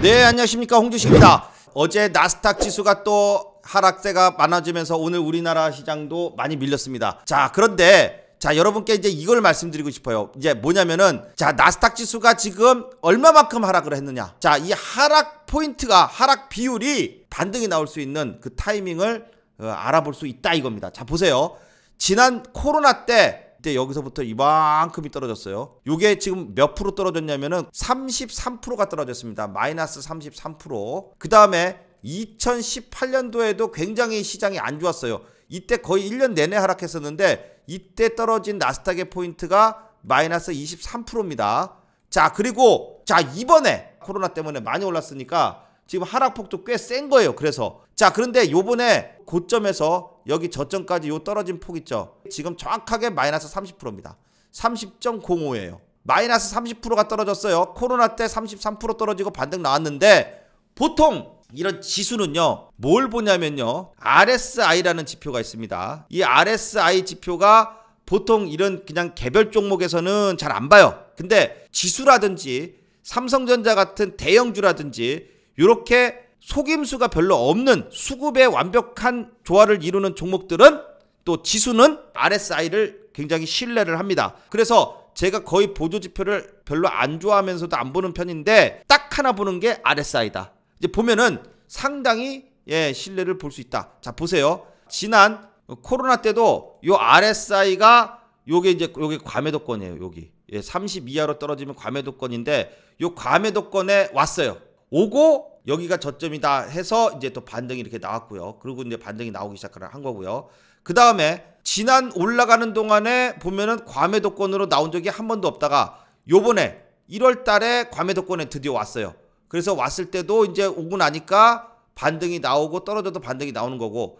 네 안녕하십니까 홍주식입니다 어제 나스닥 지수가 또 하락세가 많아지면서 오늘 우리나라 시장도 많이 밀렸습니다 자 그런데 자 여러분께 이제 이걸 말씀드리고 싶어요 이제 뭐냐면은 자 나스닥 지수가 지금 얼마만큼 하락을 했느냐 자 이 하락 포인트가 하락 비율이 반등이 나올 수 있는 그 타이밍을 어, 알아볼 수 있다 이겁니다 자 보세요 지난 코로나 때 이제 여기서부터 이만큼이 떨어졌어요. 요게 지금 몇 프로 떨어졌냐면은 33%가 떨어졌습니다. 마이너스 33%. 그 다음에 2018년도에도 굉장히 시장이 안 좋았어요. 이때 거의 1년 내내 하락했었는데 이때 떨어진 나스닥의 포인트가 마이너스 23%입니다. 자, 그리고 자, 이번에 코로나 때문에 많이 올랐으니까 지금 하락폭도 꽤 센 거예요. 그래서 자 그런데 요번에 고점에서 여기 저점까지 요 떨어진 폭 있죠. 지금 정확하게 마이너스 30%입니다. 30.05예요. 마이너스 30%가 떨어졌어요. 코로나 때 33% 떨어지고 반등 나왔는데 보통 이런 지수는요 뭘 보냐면요 RSI라는 지표가 있습니다. 이 RSI 지표가 보통 이런 그냥 개별 종목에서는 잘 안 봐요. 근데 지수라든지 삼성전자 같은 대형주라든지 이렇게 속임수가 별로 없는 수급의 완벽한 조화를 이루는 종목들은 또 지수는 RSI를 굉장히 신뢰를 합니다. 그래서 제가 거의 보조 지표를 별로 안 좋아하면서도 안 보는 편인데 딱 하나 보는 게 RSI다. 이제 보면은 상당히 예, 신뢰를 볼 수 있다. 자, 보세요. 지난 코로나 때도 요 RSI가 요게 이제 요게 과매도권이에요, 여기. 예, 30 이하로 떨어지면 과매도권인데 요 과매도권에 왔어요. 오고 여기가 저점이다 해서 이제 또 반등이 이렇게 나왔고요. 그리고 이제 반등이 나오기 시작한 거고요. 그 다음에 지난 올라가는 동안에 보면은 과매도권으로 나온 적이 한 번도 없다가 요번에 1월 달에 과매도권에 드디어 왔어요. 그래서 왔을 때도 이제 오고 나니까 반등이 나오고 떨어져도 반등이 나오는 거고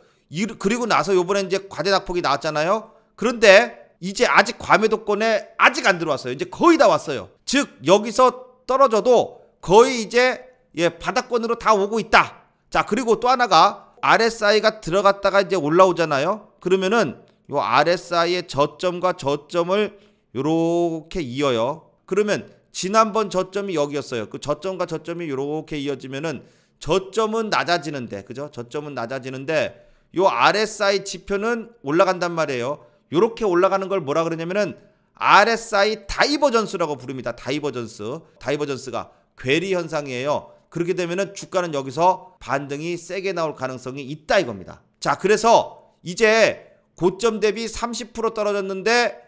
그리고 나서 요번에 이제 과대낙폭이 나왔잖아요. 그런데 이제 아직 과매도권에 아직 안 들어왔어요. 이제 거의 다 왔어요. 즉 여기서 떨어져도 거의 이제 예, 바닥권으로 다 오고 있다. 자, 그리고 또 하나가 RSI가 들어갔다가 이제 올라오잖아요. 그러면은 요 RSI의 저점과 저점을 요렇게 이어요. 그러면 지난번 저점이 여기였어요. 그 저점과 저점이 요렇게 이어지면은 저점은 낮아지는데 그죠? 저점은 낮아지는데 요 RSI 지표는 올라간단 말이에요. 요렇게 올라가는 걸 뭐라 그러냐면은 RSI 다이버전스라고 부릅니다. 다이버전스. 다이버전스가 괴리 현상이에요. 그렇게 되면은 주가는 여기서 반등이 세게 나올 가능성이 있다 이겁니다. 자, 그래서 이제 고점 대비 30% 떨어졌는데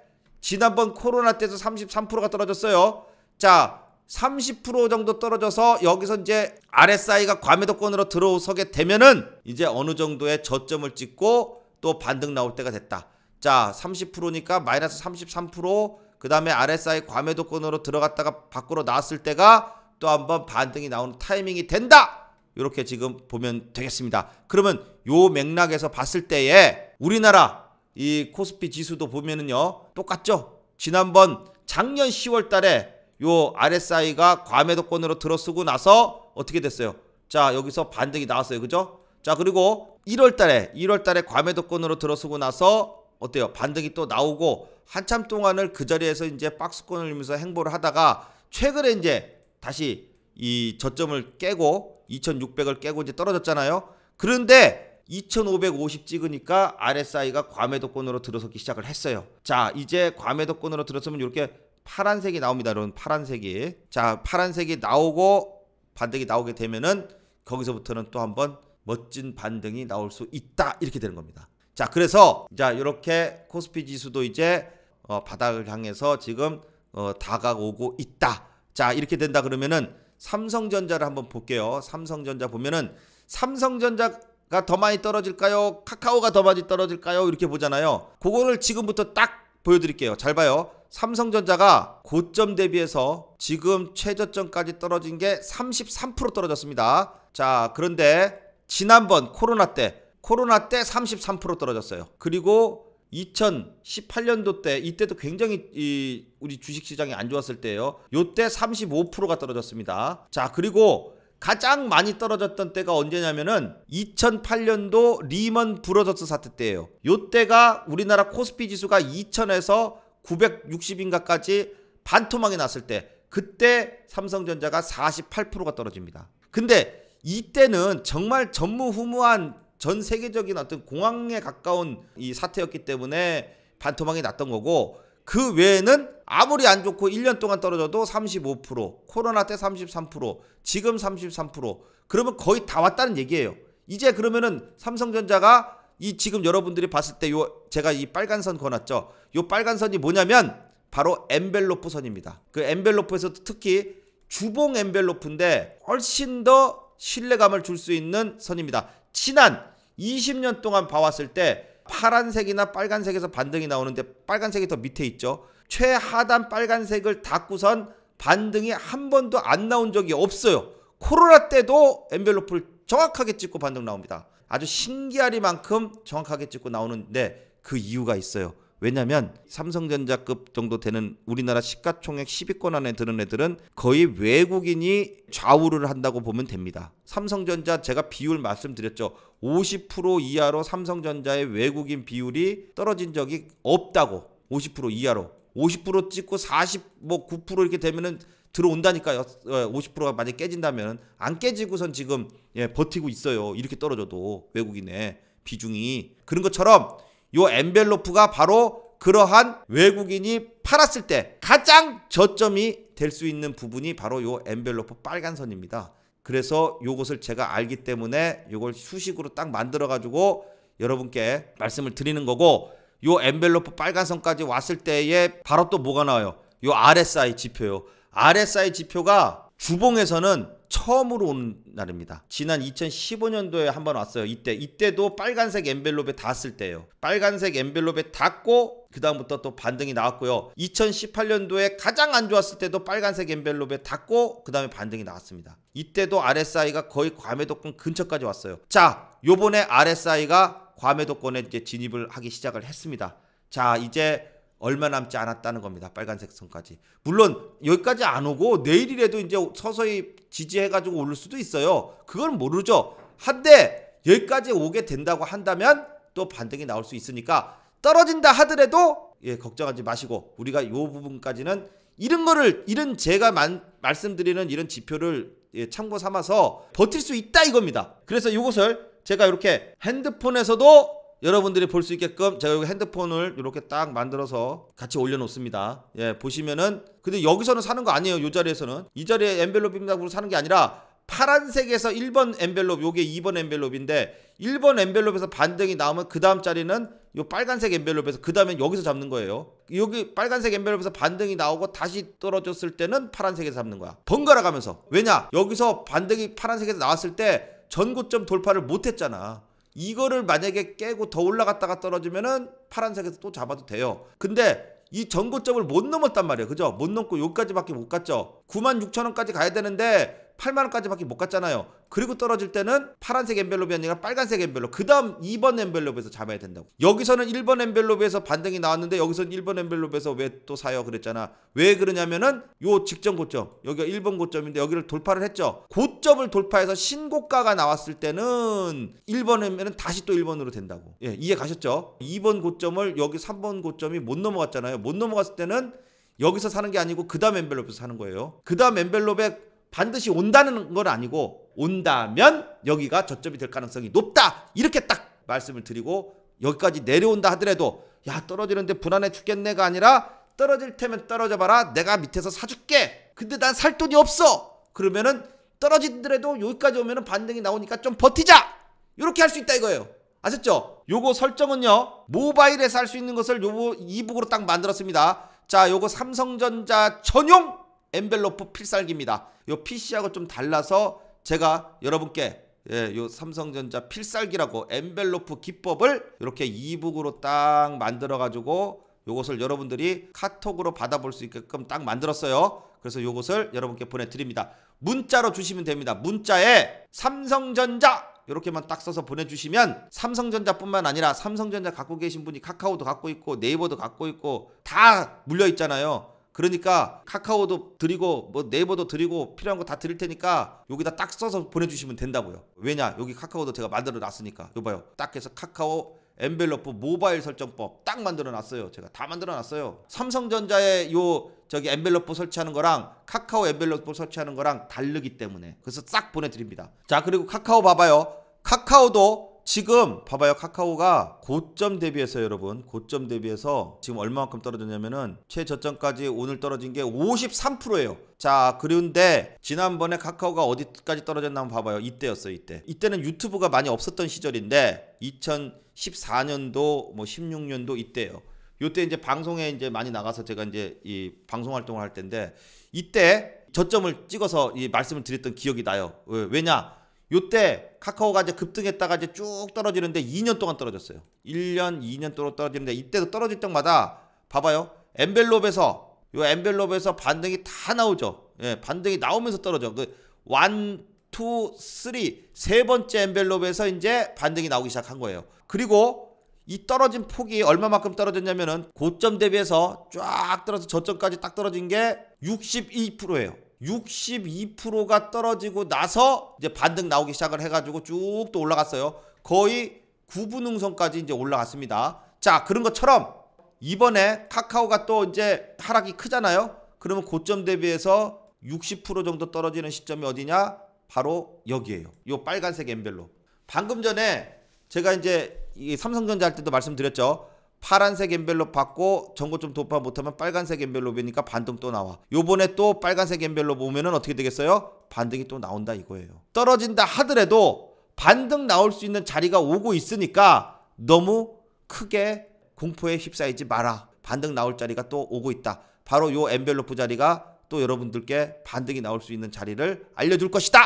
지난번 코로나 때도 33%가 떨어졌어요. 자, 30% 정도 떨어져서 여기서 이제 RSI가 과매도권으로 들어서게 되면은 이제 어느 정도의 저점을 찍고 또 반등 나올 때가 됐다. 자, 30%니까 마이너스 33%그 다음에 RSI 과매도권으로 들어갔다가 밖으로 나왔을 때가 또 한번 반등이 나오는 타이밍이 된다. 이렇게 지금 보면 되겠습니다. 그러면 요 맥락에서 봤을 때에 우리나라 이 코스피 지수도 보면은요. 똑같죠? 지난번 작년 10월 달에 요 RSI가 과매도권으로 들어서고 나서 어떻게 됐어요? 자, 여기서 반등이 나왔어요. 그죠? 자, 그리고 1월 달에 1월 달에 과매도권으로 들어서고 나서 어때요? 반등이 또 나오고 한참 동안을 그 자리에서 이제 박스권을 이면서 행보를 하다가 최근에 이제 다시 이 저점을 깨고 2600을 깨고 이제 떨어졌잖아요. 그런데 2550 찍으니까 RSI가 과매도권으로 들어서기 시작을 했어요. 자, 이제 과매도권으로 들어서면 이렇게 파란색이 나옵니다. 이런 파란색이. 자, 파란색이 나오고 반등이 나오게 되면은 거기서부터는 또 한번 멋진 반등이 나올 수 있다. 이렇게 되는 겁니다. 자, 그래서 자, 이렇게 코스피 지수도 이제 어, 바닥을 향해서 지금 어, 다가오고 있다. 자, 이렇게 된다 그러면은 삼성전자를 한번 볼게요. 삼성전자 보면은 삼성전자가 더 많이 떨어질까요? 카카오가 더 많이 떨어질까요? 이렇게 보잖아요. 그거를 지금부터 딱 보여드릴게요. 잘 봐요. 삼성전자가 고점 대비해서 지금 최저점까지 떨어진 게 33% 떨어졌습니다. 자, 그런데 지난번 코로나 때, 코로나 때 33% 떨어졌어요. 그리고 2018년도 때 이때도 굉장히 이 우리 주식 시장이 안 좋았을 때예요. 요때 35%가 떨어졌습니다. 자, 그리고 가장 많이 떨어졌던 때가 언제냐면은 2008년도 리먼 브러더스 사태 때예요. 요때가 우리나라 코스피 지수가 2000에서 960인가까지 반토막이 났을 때 그때 삼성전자가 48%가 떨어집니다. 근데 이때는 정말 전무후무한 전 세계적인 어떤 공황에 가까운 이 사태였기 때문에 반토막이 났던 거고 그 외에는 아무리 안 좋고 1년 동안 떨어져도 35% 코로나 때 33% 지금 33% 그러면 거의 다 왔다는 얘기예요. 이제 그러면은 삼성전자가 이 지금 여러분들이 봤을 때요 제가 이 빨간 선 그어놨죠. 요 빨간 선이 뭐냐면 바로 엔벨로프 선입니다. 그 엔벨로프에서도 특히 주봉 엔벨로프인데 훨씬 더 신뢰감을 줄 수 있는 선입니다. 지난 20년 동안 봐왔을 때 파란색이나 빨간색에서 반등이 나오는데 빨간색이 더 밑에 있죠. 최하단 빨간색을 닦고선 반등이 한 번도 안 나온 적이 없어요. 코로나 때도 엔벨로프를 정확하게 찍고 반등 나옵니다. 아주 신기하리만큼 정확하게 찍고 나오는데 그 이유가 있어요. 왜냐하면 삼성전자급 정도 되는 우리나라 시가총액 10위권 안에 드는 애들은 거의 외국인이 좌우를 한다고 보면 됩니다. 삼성전자 제가 비율 말씀드렸죠. 50% 이하로 삼성전자의 외국인 비율이 떨어진 적이 없다고. 50% 이하로. 50% 찍고 4 0 9 이렇게 되면은 들어온다니까요. 50%가 어, 만약 깨진다면 안 깨지고선 지금 예, 버티고 있어요. 이렇게 떨어져도 외국인의 비중이 그런 것처럼 요 엔벨로프가 바로 그러한 외국인이 팔았을 때 가장 저점이 될 수 있는 부분이 바로 요 엔벨로프 빨간 선입니다. 그래서 요것을 제가 알기 때문에 요걸 수식으로 딱 만들어 가지고 여러분께 말씀을 드리는 거고 요 엔벨로프 빨간 선까지 왔을 때에 바로 또 뭐가 나와요? 요 RSI 지표요. RSI 지표가 주봉에서는 처음으로 온 날입니다. 지난 2015년도에 한번 왔어요. 이때 이때도 빨간색 엔벨롭에 닿았을 때예요. 빨간색 엔벨롭에 닿고 그다음부터 또 반등이 나왔고요. 2018년도에 가장 안 좋았을 때도 빨간색 엔벨롭에 닿고 그다음에 반등이 나왔습니다. 이때도 RSI가 거의 과매도권 근처까지 왔어요. 자, 요번에 RSI가 과매도권에 이제 진입을 하기 시작을 했습니다. 자, 이제 얼마 남지 않았다는 겁니다. 빨간색 선까지. 물론 여기까지 안 오고 내일이라도 이제 서서히 지지해가지고 오를 수도 있어요. 그건 모르죠. 한데 여기까지 오게 된다고 한다면 또 반등이 나올 수 있으니까 떨어진다 하더라도 예 걱정하지 마시고 우리가 이 부분까지는 이런 거를 이런 제가 만, 말씀드리는 이런 지표를 예, 참고 삼아서 버틸 수 있다 이겁니다. 그래서 이것을 제가 이렇게 핸드폰에서도 여러분들이 볼 수 있게끔 제가 여기 핸드폰을 이렇게 딱 만들어서 같이 올려놓습니다. 예, 보시면은 근데 여기서는 사는 거 아니에요. 이 자리에서는 이 자리에 엔벨롭입니다고 사는 게 아니라 파란색에서 1번 엔벨롭, 요게 2번 엔벨롭인데 1번 엔벨롭에서 반등이 나오면 그 다음 자리는 요 빨간색 엔벨롭에서 그 다음엔 여기서 잡는 거예요. 여기 빨간색 엔벨롭에서 반등이 나오고 다시 떨어졌을 때는 파란색에서 잡는 거야. 번갈아 가면서. 왜냐? 여기서 반등이 파란색에서 나왔을 때 전고점 돌파를 못 했잖아. 이거를 만약에 깨고 더 올라갔다가 떨어지면은 파란색에서 또 잡아도 돼요. 근데 이 전고점을 못 넘었단 말이에요. 그죠? 못 넘고 여기까지밖에 못 갔죠. 96,000원까지 가야 되는데 8만원까지밖에 못 갔잖아요 그리고 떨어질 때는 파란색 엔벨롭이 아니라 빨간색 엔벨롭 그 다음 2번 엔벨롭에서 잡아야 된다고 여기서는 1번 엔벨롭에서 반등이 나왔는데 여기서는 1번 엔벨롭에서 왜 또 사요 그랬잖아 왜 그러냐면은 요 직전 고점 여기가 1번 고점인데 여기를 돌파를 했죠 고점을 돌파해서 신고가가 나왔을 때는 1번이면은 다시 또 1번으로 된다고 예 이해 가셨죠 2번 고점을 여기 3번 고점이 못 넘어갔잖아요 못 넘어갔을 때는 여기서 사는 게 아니고 그 다음 엔벨롭에서 사는 거예요 그 다음 엔벨롭에 반드시 온다는 건 아니고 온다면 여기가 저점이 될 가능성이 높다. 이렇게 딱 말씀을 드리고 여기까지 내려온다 하더라도 야 떨어지는데 불안해 죽겠네가 아니라 떨어질 테면 떨어져 봐라. 내가 밑에서 사줄게. 근데 난 살 돈이 없어. 그러면은 떨어지더라도 여기까지 오면은 반등이 나오니까 좀 버티자. 이렇게 할 수 있다 이거예요. 아셨죠? 요거 설정은요. 모바일에서 할 수 있는 것을 요 이북으로 딱 만들었습니다. 자, 요거 삼성전자 전용 엔벨로프 필살기입니다. 요 PC하고 좀 달라서 제가 여러분께 예, 요 삼성전자 필살기라고 엔벨로프 기법을 이렇게 이북으로 딱 만들어 가지고 요것을 여러분들이 카톡으로 받아볼 수 있게끔 딱 만들었어요. 그래서 요것을 여러분께 보내드립니다. 문자로 주시면 됩니다. 문자에 삼성전자 이렇게만 딱 써서 보내주시면 삼성전자뿐만 아니라 삼성전자 갖고 계신 분이 카카오도 갖고 있고 네이버도 갖고 있고 다 물려 있잖아요. 그러니까 카카오도 드리고 뭐 네이버도 드리고 필요한 거 다 드릴 테니까 여기다 딱 써서 보내주시면 된다고요. 왜냐 여기 카카오도 제가 만들어 놨으니까 이거 봐요딱 해서 카카오 엠벨로프 모바일 설정법 딱 만들어 놨어요. 제가 다 만들어 놨어요. 삼성전자의 요 저기 엠벨로프 설치하는 거랑 카카오 엠벨로프 설치하는 거랑 다르기 때문에 그래서 싹 보내드립니다. 자 그리고 카카오 봐봐요. 카카오도 지금 봐봐요 카카오가 고점 대비해서 여러분 고점 대비해서 지금 얼마만큼 떨어졌냐면은 최저점까지 오늘 떨어진 게 53%예요 자 그런데 지난번에 카카오가 어디까지 떨어졌나 한번 봐봐요 이때였어요 이때 이때는 유튜브가 많이 없었던 시절인데 2014년도 뭐 16년도 이때예요 이때 이제 방송에 이제 많이 나가서 제가 이제 이 방송 활동을 할 텐데 이때 저점을 찍어서 이 말씀을 드렸던 기억이 나요 왜냐 요때 카카오가 이제 급등했다가 이제 쭉 떨어지는데 2년 동안 떨어졌어요. 1년, 2년 동안 떨어지는데 이때도 떨어질 때마다 봐봐요. 엠벨롭에서요 엔벨롭에서 반등이 다 나오죠. 예, 반등이 나오면서 떨어져. 그 1, 2, 3, 세 번째 엠벨롭에서 이제 반등이 나오기 시작한 거예요. 그리고 이 떨어진 폭이 얼마만큼 떨어졌냐면은 고점 대비해서 쫙 떨어져 저점까지 딱 떨어진 게 62%예요. 62%가 떨어지고 나서 이제 반등 나오기 시작을 해가지고 쭉 또 올라갔어요. 거의 9분응선까지 이제 올라갔습니다. 자, 그런 것처럼 이번에 카카오가 또 이제 하락이 크잖아요. 그러면 고점 대비해서 60% 정도 떨어지는 시점이 어디냐? 바로 여기에요. 이 빨간색 엠벨로. 방금 전에 제가 이제 삼성전자 할 때도 말씀드렸죠. 파란색 엔벨롭 받고 전고 좀 돌파 못하면 빨간색 엔벨롭이니까 반등 또 나와 요번에 또 빨간색 엔벨롭 오면은 어떻게 되겠어요? 반등이 또 나온다 이거예요 떨어진다 하더라도 반등 나올 수 있는 자리가 오고 있으니까 너무 크게 공포에 휩싸이지 마라 반등 나올 자리가 또 오고 있다 바로 요 엔벨로프 자리가 또 여러분들께 반등이 나올 수 있는 자리를 알려줄 것이다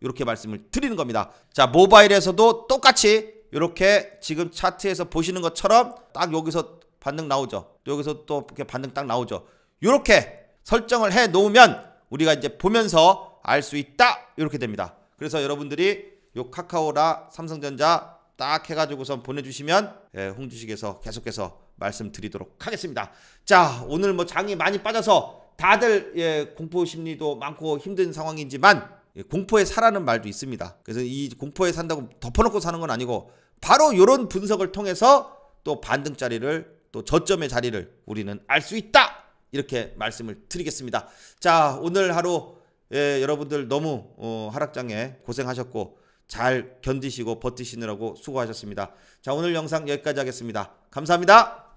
이렇게 말씀을 드리는 겁니다 자 모바일에서도 똑같이 이렇게 지금 차트에서 보시는 것처럼 딱 여기서 반등 나오죠. 여기서 또 이렇게 반등 딱 나오죠. 이렇게 설정을 해 놓으면 우리가 이제 보면서 알 수 있다. 이렇게 됩니다. 그래서 여러분들이 요 카카오라 삼성전자 딱 해가지고선 보내주시면 예, 홍주식에서 계속해서 말씀드리도록 하겠습니다. 자 오늘 뭐 장이 많이 빠져서 다들 예, 공포 심리도 많고 힘든 상황이지만 예, 공포에 사라는 말도 있습니다. 그래서 이 공포에 산다고 덮어놓고 사는 건 아니고 바로 이런 분석을 통해서 또 반등 자리를 또 저점의 자리를 우리는 알 수 있다 이렇게 말씀을 드리겠습니다. 자 오늘 하루 예, 여러분들 너무 어, 하락장에 고생하셨고 잘 견디시고 버티시느라고 수고하셨습니다. 자 오늘 영상 여기까지 하겠습니다. 감사합니다.